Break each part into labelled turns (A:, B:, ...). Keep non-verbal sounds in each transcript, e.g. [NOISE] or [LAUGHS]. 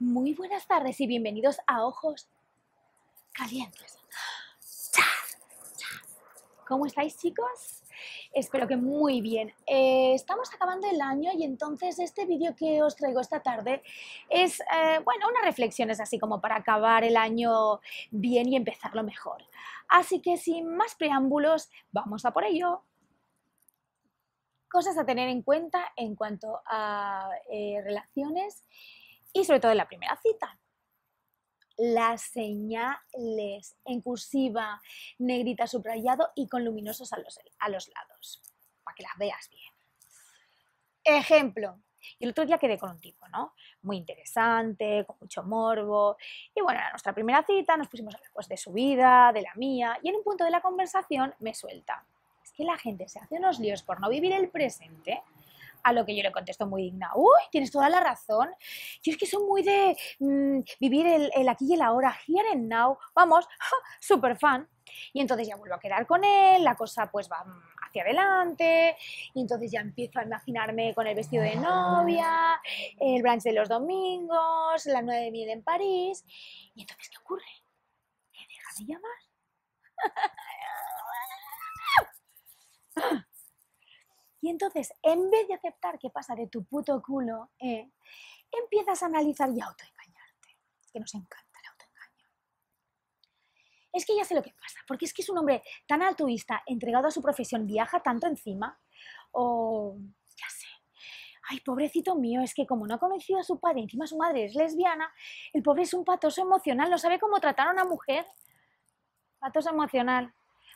A: Muy buenas tardes y bienvenidos a Ojos Calientes. ¿Cómo estáis chicos? Espero que muy bien. Eh, estamos acabando el año y entonces este vídeo que os traigo esta tarde es, eh, bueno, unas reflexiones así como para acabar el año bien y empezarlo mejor. Así que sin más preámbulos, vamos a por ello cosas a tener en cuenta en cuanto a eh, relaciones y sobre todo en la primera cita. Las señales en cursiva, negrita subrayado y con luminosos a los, a los lados, para que las veas bien. Ejemplo, el otro día quedé con un tipo, ¿no? Muy interesante, con mucho morbo. Y bueno, era nuestra primera cita, nos pusimos a hablar pues, de su vida, de la mía, y en un punto de la conversación me suelta. Es que la gente se hace unos líos por no vivir el presente a lo que yo le contesto muy digna, uy, tienes toda la razón. Yo es que soy muy de mm, vivir el, aquí y el ahora, here and now, vamos, súper fan. Y entonces ya vuelvo a quedar con él, la cosa pues va mm, hacia adelante, y entonces ya empiezo a imaginarme con el vestido de novia, el brunch de los domingos, la nueve de miel en París. Y entonces, ¿qué ocurre? ¿Me deja de llamar? [LAUGHS] [LAUGHS] Y entonces, en vez de aceptar que pasa de tu puto culo, ¿eh? empiezas a analizar y autoengañarte. que nos encanta el autoengaño. Es que ya sé lo que pasa, porque es que es un hombre tan altruista, entregado a su profesión, viaja tanto encima, o ya sé. Ay, pobrecito mío, es que como no ha conocido a su padre, encima su madre es lesbiana, el pobre es un patoso emocional, no sabe cómo tratar a una mujer. Patoso emocional.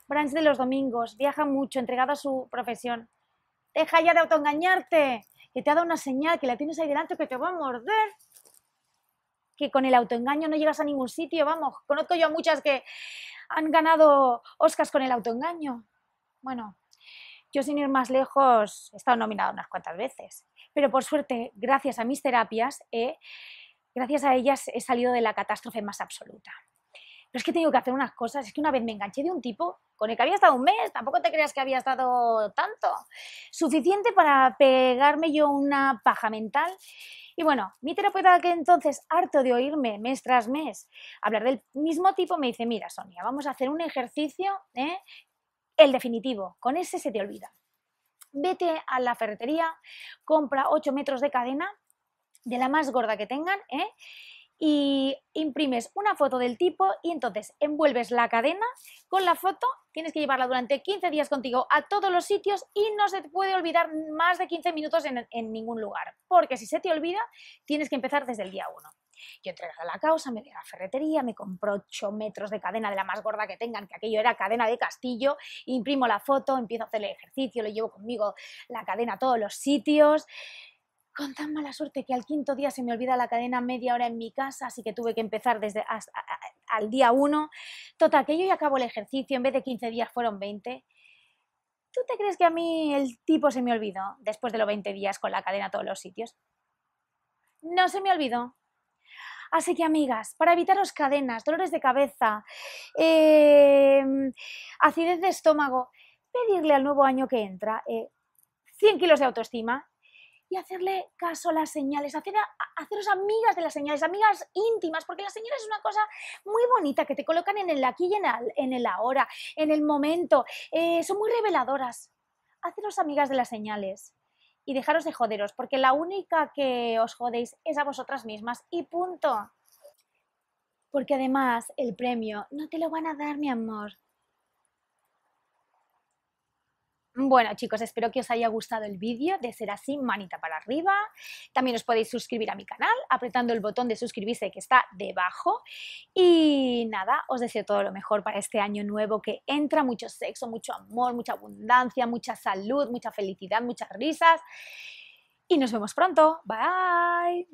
A: Branch de los domingos, viaja mucho, entregado a su profesión. Deja ya de autoengañarte, que te ha dado una señal, que la tienes ahí delante, que te va a morder. Que con el autoengaño no llegas a ningún sitio, vamos. Conozco yo a muchas que han ganado Oscars con el autoengaño. Bueno, yo sin ir más lejos he estado nominada unas cuantas veces, pero por suerte, gracias a mis terapias, y gracias a ellas he salido de la catástrofe más absoluta pero es que he que hacer unas cosas, es que una vez me enganché de un tipo con el que había estado un mes, tampoco te creas que había estado tanto, suficiente para pegarme yo una paja mental. Y bueno, mi terapeuta que entonces, harto de oírme mes tras mes hablar del mismo tipo, me dice, mira Sonia, vamos a hacer un ejercicio, ¿eh? el definitivo, con ese se te olvida. Vete a la ferretería, compra 8 metros de cadena, de la más gorda que tengan, ¿eh? y imprimes una foto del tipo y entonces envuelves la cadena con la foto, tienes que llevarla durante 15 días contigo a todos los sitios y no se te puede olvidar más de 15 minutos en, ningún lugar, porque si se te olvida tienes que empezar desde el día 1. Yo entré la causa, me di a la ferretería, me compro 8 metros de cadena de la más gorda que tengan, que aquello era cadena de castillo, imprimo la foto, empiezo a hacer el ejercicio, lo llevo conmigo la cadena a todos los sitios, con tan mala suerte que al quinto día se me olvida la cadena media hora en mi casa, así que tuve que empezar desde al día uno. Total, que yo ya acabo el ejercicio, en vez de 15 días fueron 20. ¿Tú te crees que a mí el tipo se me olvidó después de los 20 días con la cadena a todos los sitios? No se me olvidó. Así que amigas, para evitaros cadenas, dolores de cabeza, em, acidez de estómago, pedirle al nuevo año que entra 100 eh, kilos de autoestima y hacerle caso a las señales, haceros amigas de las señales, amigas íntimas, porque las señales es una cosa muy bonita que te colocan en el aquí y en el, en el ahora, en el momento, eh, son muy reveladoras. Haceros amigas de las señales y dejaros de joderos, porque la única que os jodéis es a vosotras mismas y punto. Porque además el premio no te lo van a dar, mi amor, bueno chicos, espero que os haya gustado el vídeo, de ser así, manita para arriba. También os podéis suscribir a mi canal apretando el botón de suscribirse que está debajo. Y nada, os deseo todo lo mejor para este año nuevo que entra, mucho sexo, mucho amor, mucha abundancia, mucha salud, mucha felicidad, muchas risas. Y nos vemos pronto. Bye.